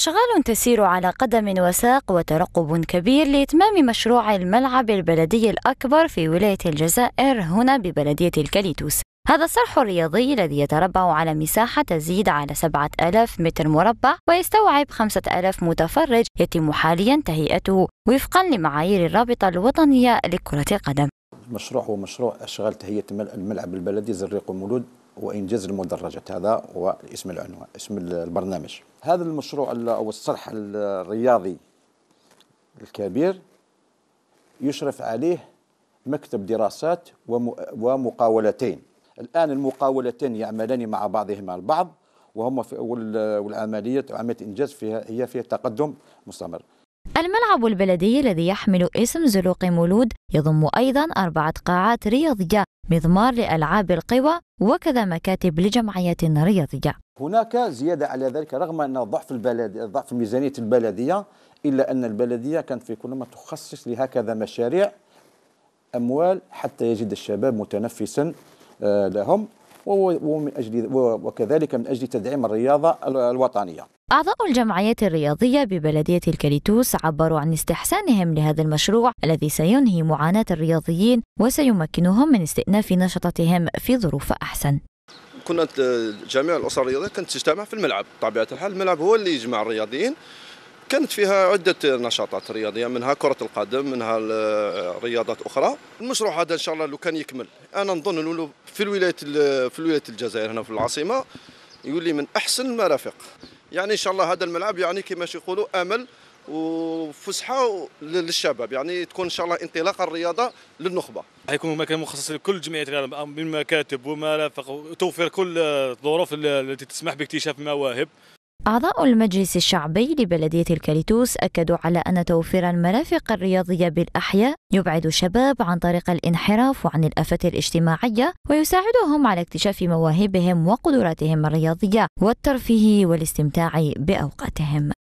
أشغال تسير على قدم وساق وترقب كبير لإتمام مشروع الملعب البلدي الأكبر في ولاية الجزائر هنا ببلدية الكاليتوس هذا الصرح الرياضي الذي يتربع على مساحة تزيد على 7000 متر مربع ويستوعب 5000 متفرج يتم حاليا تهيئته وفقا لمعايير الرابطة الوطنية لكرة القدم المشروع هو مشروع أشغال تهيئة الملعب البلدي زريق ومولود وانجاز المدرجات هذا هو اسم العنوان اسم البرنامج هذا المشروع او الصرح الرياضي الكبير يشرف عليه مكتب دراسات ومقاولتين الان المقاولتين يعملان مع بعضهما البعض وهما في والعمليه عمليه انجاز فيها هي فيها تقدم مستمر الملعب البلدي الذي يحمل اسم زلوق مولود يضم أيضا أربعة قاعات رياضية مضمار لألعاب القوى وكذا مكاتب لجمعيات رياضية هناك زيادة على ذلك رغم أن ضعف البلد ضعف ميزانية البلدية إلا أن البلدية كانت في كل ما تخصص لهكذا مشاريع أموال حتى يجد الشباب متنفسا آه، لهم ومن أجل وكذلك من أجل تدعيم الرياضة الوطنية أعضاء الجمعيات الرياضية ببلدية الكاليتوس عبروا عن استحسانهم لهذا المشروع الذي سينهي معاناة الرياضيين وسيمكنهم من استئناف نشاطاتهم في ظروف أحسن كنا جميع الأسر الرياضية كانت تجتمع في الملعب طبيعة الحال الملعب هو اللي يجمع الرياضيين كانت فيها عدة نشاطات رياضية منها كرة القدم منها رياضات أخرى المشروع هذا إن شاء الله لو كان يكمل أنا نظن في الولاية في الولاية الجزائر هنا في العاصمة يولي من أحسن المرافق يعني ان شاء الله هذا الملعب يعني كما يقولوا امل وفسحه للشباب يعني تكون ان شاء الله انطلاق الرياضه للنخبه حيكون مكان مخصص لكل جمعيه العالم من مكاتب ومرافق وتوفير كل الظروف التي تسمح باكتشاف مواهب أعضاء المجلس الشعبي لبلدية الكاليتوس أكدوا على أن توفير المرافق الرياضية بالأحياء يبعد الشباب عن طريق الانحراف وعن الآفات الاجتماعية ويساعدهم على اكتشاف مواهبهم وقدراتهم الرياضية والترفيه والاستمتاع بأوقاتهم